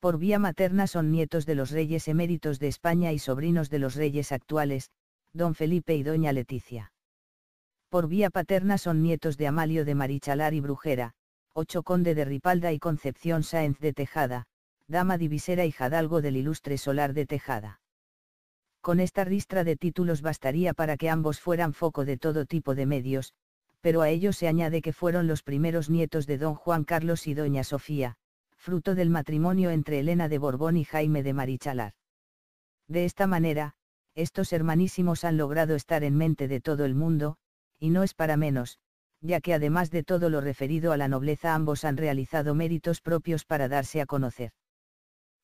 por vía materna son nietos de los reyes eméritos de España y sobrinos de los reyes actuales, don Felipe y doña Leticia. Por vía paterna son nietos de Amalio de Marichalar y Brujera, ocho conde de Ripalda y Concepción Sáenz de Tejada, dama divisera y jadalgo del ilustre solar de Tejada. Con esta ristra de títulos bastaría para que ambos fueran foco de todo tipo de medios, pero a ellos se añade que fueron los primeros nietos de don Juan Carlos y doña Sofía, fruto del matrimonio entre Elena de Borbón y Jaime de Marichalar. De esta manera, estos hermanísimos han logrado estar en mente de todo el mundo, y no es para menos, ya que además de todo lo referido a la nobleza ambos han realizado méritos propios para darse a conocer.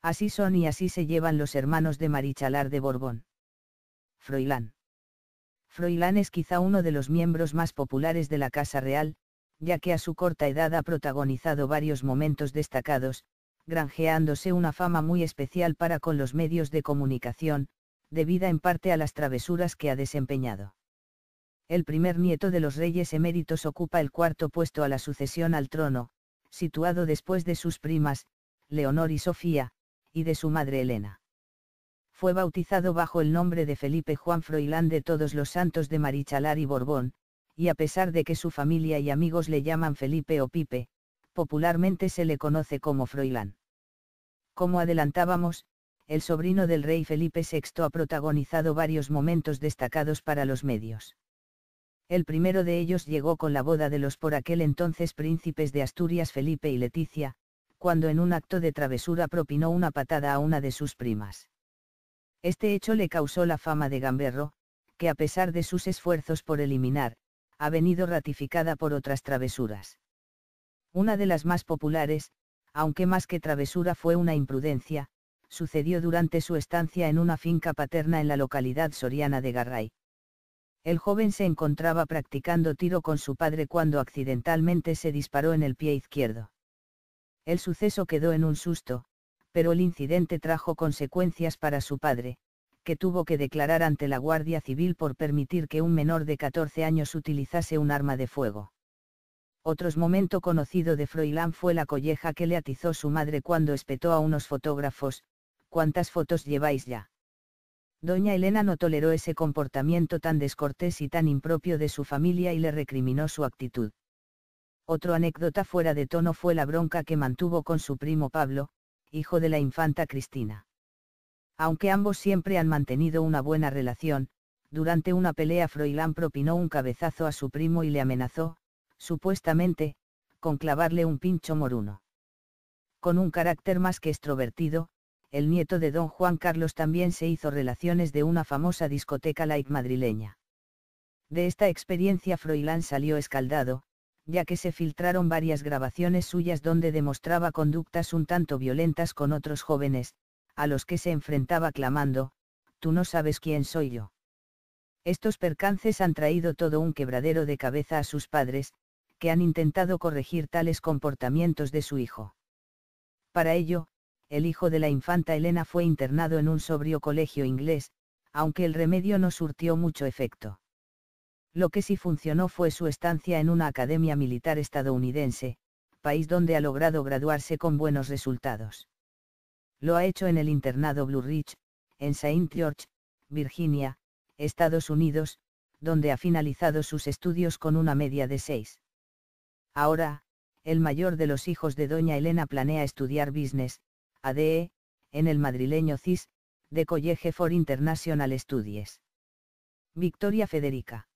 Así son y así se llevan los hermanos de Marichalar de Borbón. Froilán. Froilán es quizá uno de los miembros más populares de la Casa Real, ya que a su corta edad ha protagonizado varios momentos destacados, granjeándose una fama muy especial para con los medios de comunicación, debida en parte a las travesuras que ha desempeñado. El primer nieto de los reyes eméritos ocupa el cuarto puesto a la sucesión al trono, situado después de sus primas, Leonor y Sofía, y de su madre Elena. Fue bautizado bajo el nombre de Felipe Juan Froilán de Todos los Santos de Marichalar y Borbón, y a pesar de que su familia y amigos le llaman Felipe o Pipe, popularmente se le conoce como Froilán. Como adelantábamos, el sobrino del rey Felipe VI ha protagonizado varios momentos destacados para los medios. El primero de ellos llegó con la boda de los por aquel entonces príncipes de Asturias Felipe y Leticia, cuando en un acto de travesura propinó una patada a una de sus primas. Este hecho le causó la fama de gamberro, que a pesar de sus esfuerzos por eliminar, ha venido ratificada por otras travesuras. Una de las más populares, aunque más que travesura fue una imprudencia, sucedió durante su estancia en una finca paterna en la localidad soriana de Garray. El joven se encontraba practicando tiro con su padre cuando accidentalmente se disparó en el pie izquierdo. El suceso quedó en un susto, pero el incidente trajo consecuencias para su padre, que tuvo que declarar ante la Guardia Civil por permitir que un menor de 14 años utilizase un arma de fuego. Otro momento conocido de Froilán fue la colleja que le atizó su madre cuando espetó a unos fotógrafos, ¿cuántas fotos lleváis ya? Doña Elena no toleró ese comportamiento tan descortés y tan impropio de su familia y le recriminó su actitud. Otro anécdota fuera de tono fue la bronca que mantuvo con su primo Pablo, hijo de la infanta Cristina. Aunque ambos siempre han mantenido una buena relación, durante una pelea Froilán propinó un cabezazo a su primo y le amenazó, supuestamente, con clavarle un pincho moruno. Con un carácter más que extrovertido, el nieto de don Juan Carlos también se hizo relaciones de una famosa discoteca like madrileña. De esta experiencia Froilán salió escaldado, ya que se filtraron varias grabaciones suyas donde demostraba conductas un tanto violentas con otros jóvenes, a los que se enfrentaba clamando, Tú no sabes quién soy yo. Estos percances han traído todo un quebradero de cabeza a sus padres, que han intentado corregir tales comportamientos de su hijo. Para ello, el hijo de la infanta Elena fue internado en un sobrio colegio inglés, aunque el remedio no surtió mucho efecto. Lo que sí funcionó fue su estancia en una academia militar estadounidense, país donde ha logrado graduarse con buenos resultados. Lo ha hecho en el internado Blue Ridge, en Saint George, Virginia, Estados Unidos, donde ha finalizado sus estudios con una media de seis. Ahora, el mayor de los hijos de doña Elena planea estudiar business, ADE, en el madrileño CIS, de College for International Studies. Victoria Federica.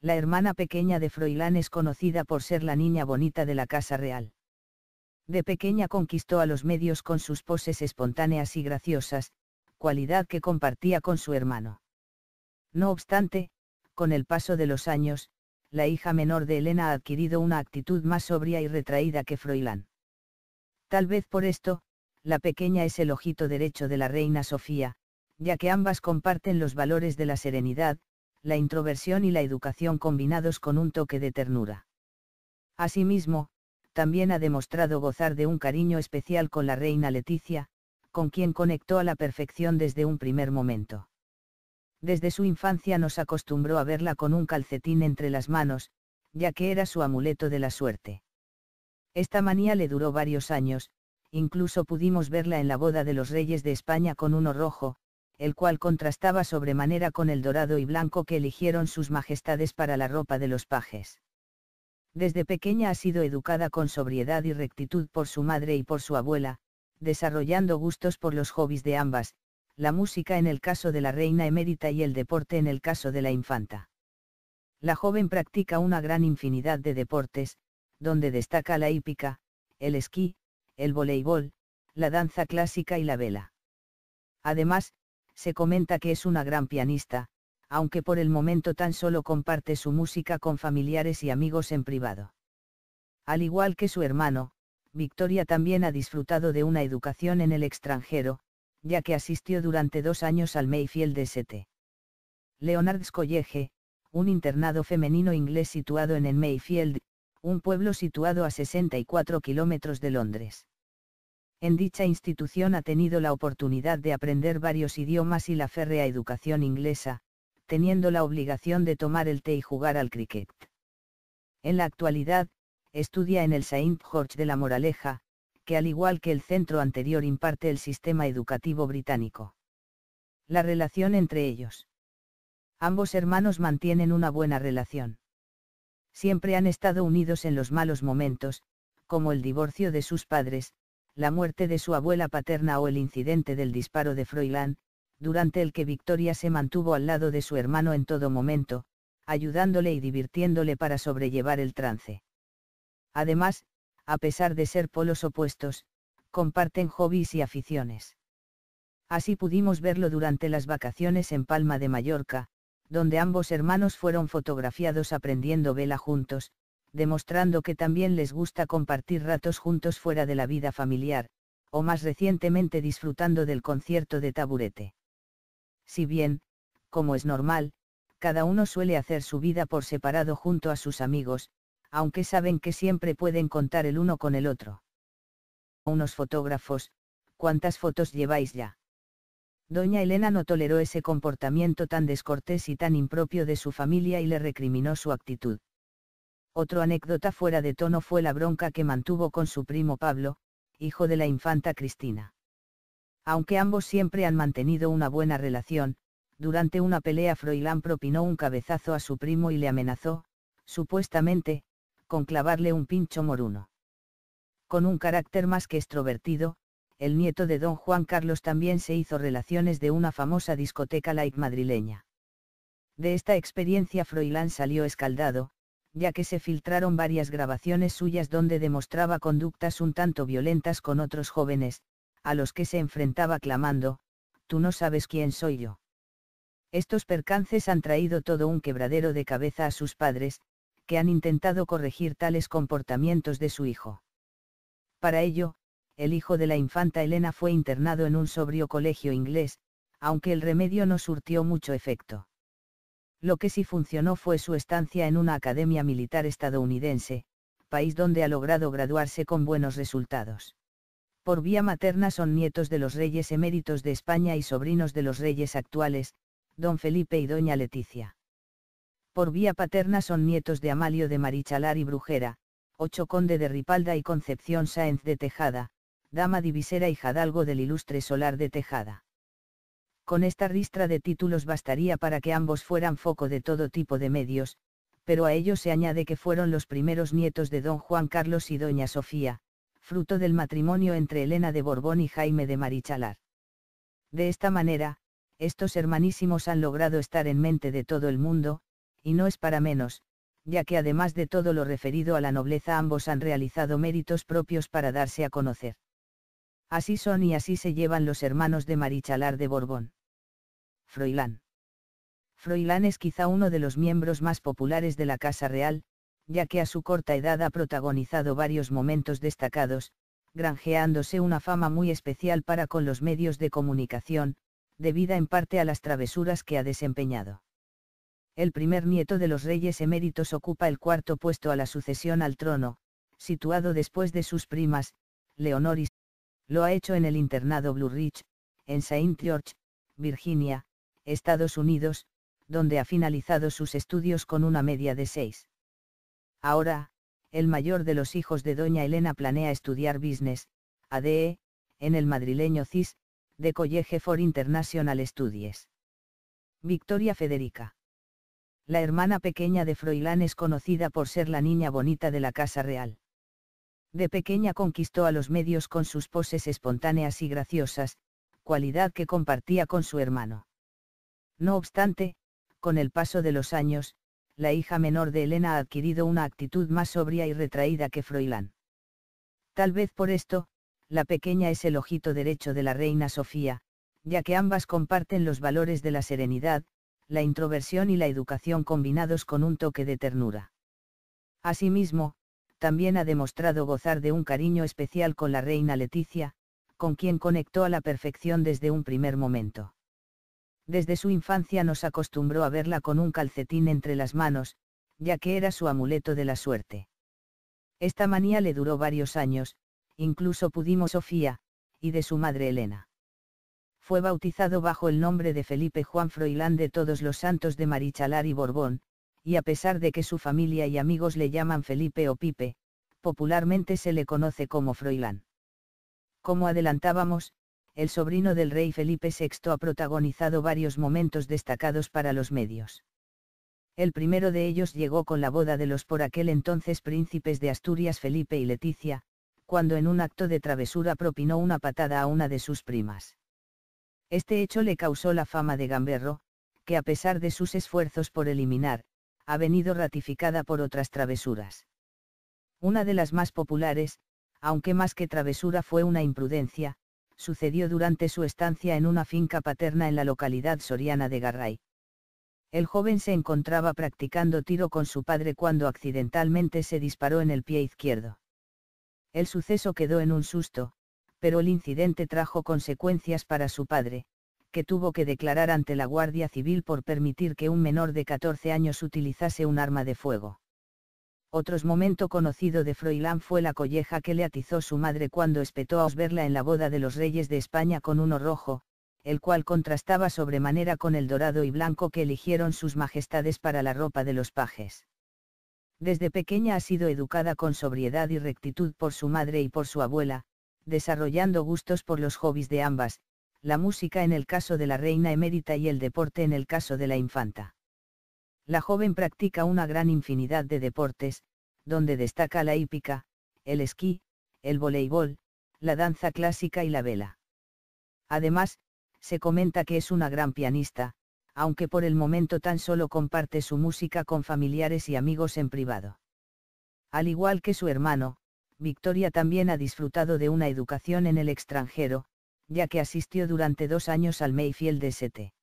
La hermana pequeña de Froilán es conocida por ser la niña bonita de la Casa Real. De pequeña conquistó a los medios con sus poses espontáneas y graciosas, cualidad que compartía con su hermano. No obstante, con el paso de los años, la hija menor de Elena ha adquirido una actitud más sobria y retraída que Froilán. Tal vez por esto, la pequeña es el ojito derecho de la reina Sofía, ya que ambas comparten los valores de la serenidad, la introversión y la educación combinados con un toque de ternura. Asimismo, también ha demostrado gozar de un cariño especial con la reina Leticia, con quien conectó a la perfección desde un primer momento. Desde su infancia nos acostumbró a verla con un calcetín entre las manos, ya que era su amuleto de la suerte. Esta manía le duró varios años, incluso pudimos verla en la boda de los reyes de España con uno rojo, el cual contrastaba sobremanera con el dorado y blanco que eligieron sus majestades para la ropa de los pajes. Desde pequeña ha sido educada con sobriedad y rectitud por su madre y por su abuela, desarrollando gustos por los hobbies de ambas, la música en el caso de la reina emérita y el deporte en el caso de la infanta. La joven practica una gran infinidad de deportes, donde destaca la hípica, el esquí, el voleibol, la danza clásica y la vela. Además, se comenta que es una gran pianista, aunque por el momento tan solo comparte su música con familiares y amigos en privado. Al igual que su hermano, Victoria también ha disfrutado de una educación en el extranjero, ya que asistió durante dos años al Mayfield St. Leonard's College, un internado femenino inglés situado en el Mayfield, un pueblo situado a 64 kilómetros de Londres. En dicha institución ha tenido la oportunidad de aprender varios idiomas y la férrea educación inglesa, teniendo la obligación de tomar el té y jugar al cricket. En la actualidad, estudia en el Saint George de la Moraleja, que al igual que el centro anterior imparte el sistema educativo británico. La relación entre ellos. Ambos hermanos mantienen una buena relación. Siempre han estado unidos en los malos momentos, como el divorcio de sus padres, la muerte de su abuela paterna o el incidente del disparo de Froilán, durante el que Victoria se mantuvo al lado de su hermano en todo momento, ayudándole y divirtiéndole para sobrellevar el trance. Además, a pesar de ser polos opuestos, comparten hobbies y aficiones. Así pudimos verlo durante las vacaciones en Palma de Mallorca, donde ambos hermanos fueron fotografiados aprendiendo vela juntos, demostrando que también les gusta compartir ratos juntos fuera de la vida familiar, o más recientemente disfrutando del concierto de taburete si bien, como es normal, cada uno suele hacer su vida por separado junto a sus amigos, aunque saben que siempre pueden contar el uno con el otro. Unos fotógrafos, ¿cuántas fotos lleváis ya? Doña Elena no toleró ese comportamiento tan descortés y tan impropio de su familia y le recriminó su actitud. Otro anécdota fuera de tono fue la bronca que mantuvo con su primo Pablo, hijo de la infanta Cristina. Aunque ambos siempre han mantenido una buena relación, durante una pelea Froilán propinó un cabezazo a su primo y le amenazó, supuestamente, con clavarle un pincho moruno. Con un carácter más que extrovertido, el nieto de don Juan Carlos también se hizo relaciones de una famosa discoteca like madrileña. De esta experiencia Froilán salió escaldado, ya que se filtraron varias grabaciones suyas donde demostraba conductas un tanto violentas con otros jóvenes, a los que se enfrentaba clamando, Tú no sabes quién soy yo. Estos percances han traído todo un quebradero de cabeza a sus padres, que han intentado corregir tales comportamientos de su hijo. Para ello, el hijo de la infanta Elena fue internado en un sobrio colegio inglés, aunque el remedio no surtió mucho efecto. Lo que sí funcionó fue su estancia en una academia militar estadounidense, país donde ha logrado graduarse con buenos resultados por vía materna son nietos de los reyes eméritos de España y sobrinos de los reyes actuales, don Felipe y doña Leticia. Por vía paterna son nietos de Amalio de Marichalar y Brujera, ocho conde de Ripalda y Concepción Sáenz de Tejada, dama divisera y Jadalgo del ilustre solar de Tejada. Con esta ristra de títulos bastaría para que ambos fueran foco de todo tipo de medios, pero a ello se añade que fueron los primeros nietos de don Juan Carlos y doña Sofía, fruto del matrimonio entre Elena de Borbón y Jaime de Marichalar. De esta manera, estos hermanísimos han logrado estar en mente de todo el mundo, y no es para menos, ya que además de todo lo referido a la nobleza ambos han realizado méritos propios para darse a conocer. Así son y así se llevan los hermanos de Marichalar de Borbón. Froilán. Froilán es quizá uno de los miembros más populares de la Casa Real, ya que a su corta edad ha protagonizado varios momentos destacados, granjeándose una fama muy especial para con los medios de comunicación, debida en parte a las travesuras que ha desempeñado. El primer nieto de los reyes eméritos ocupa el cuarto puesto a la sucesión al trono, situado después de sus primas, Leonoris. lo ha hecho en el internado Blue Ridge, en Saint George, Virginia, Estados Unidos, donde ha finalizado sus estudios con una media de seis. Ahora, el mayor de los hijos de doña Elena planea estudiar business, ADE, en el madrileño CIS, de College for International Studies. Victoria Federica. La hermana pequeña de Froilán es conocida por ser la niña bonita de la Casa Real. De pequeña conquistó a los medios con sus poses espontáneas y graciosas, cualidad que compartía con su hermano. No obstante, con el paso de los años, la hija menor de Elena ha adquirido una actitud más sobria y retraída que Froilán. Tal vez por esto, la pequeña es el ojito derecho de la reina Sofía, ya que ambas comparten los valores de la serenidad, la introversión y la educación combinados con un toque de ternura. Asimismo, también ha demostrado gozar de un cariño especial con la reina Leticia, con quien conectó a la perfección desde un primer momento. Desde su infancia nos acostumbró a verla con un calcetín entre las manos, ya que era su amuleto de la suerte. Esta manía le duró varios años, incluso pudimos Sofía, y de su madre Elena. Fue bautizado bajo el nombre de Felipe Juan Froilán de Todos los Santos de Marichalar y Borbón, y a pesar de que su familia y amigos le llaman Felipe o Pipe, popularmente se le conoce como Froilán. Como adelantábamos, el sobrino del rey Felipe VI ha protagonizado varios momentos destacados para los medios. El primero de ellos llegó con la boda de los por aquel entonces príncipes de Asturias Felipe y Leticia, cuando en un acto de travesura propinó una patada a una de sus primas. Este hecho le causó la fama de gamberro, que a pesar de sus esfuerzos por eliminar, ha venido ratificada por otras travesuras. Una de las más populares, aunque más que travesura fue una imprudencia, sucedió durante su estancia en una finca paterna en la localidad soriana de Garray. El joven se encontraba practicando tiro con su padre cuando accidentalmente se disparó en el pie izquierdo. El suceso quedó en un susto, pero el incidente trajo consecuencias para su padre, que tuvo que declarar ante la Guardia Civil por permitir que un menor de 14 años utilizase un arma de fuego. Otro momento conocido de Froilán fue la colleja que le atizó su madre cuando espetó a verla en la boda de los reyes de España con uno rojo, el cual contrastaba sobremanera con el dorado y blanco que eligieron sus majestades para la ropa de los pajes. Desde pequeña ha sido educada con sobriedad y rectitud por su madre y por su abuela, desarrollando gustos por los hobbies de ambas, la música en el caso de la reina emérita y el deporte en el caso de la infanta. La joven practica una gran infinidad de deportes, donde destaca la hípica, el esquí, el voleibol, la danza clásica y la vela. Además, se comenta que es una gran pianista, aunque por el momento tan solo comparte su música con familiares y amigos en privado. Al igual que su hermano, Victoria también ha disfrutado de una educación en el extranjero, ya que asistió durante dos años al Mayfield St.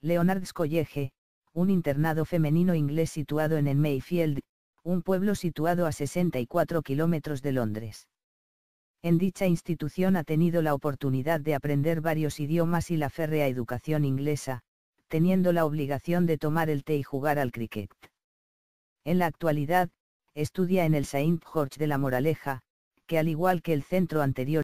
Leonard's College, un internado femenino inglés situado en Mayfield, un pueblo situado a 64 kilómetros de Londres. En dicha institución ha tenido la oportunidad de aprender varios idiomas y la férrea educación inglesa, teniendo la obligación de tomar el té y jugar al cricket. En la actualidad, estudia en el Saint George de la Moraleja, que al igual que el centro anterior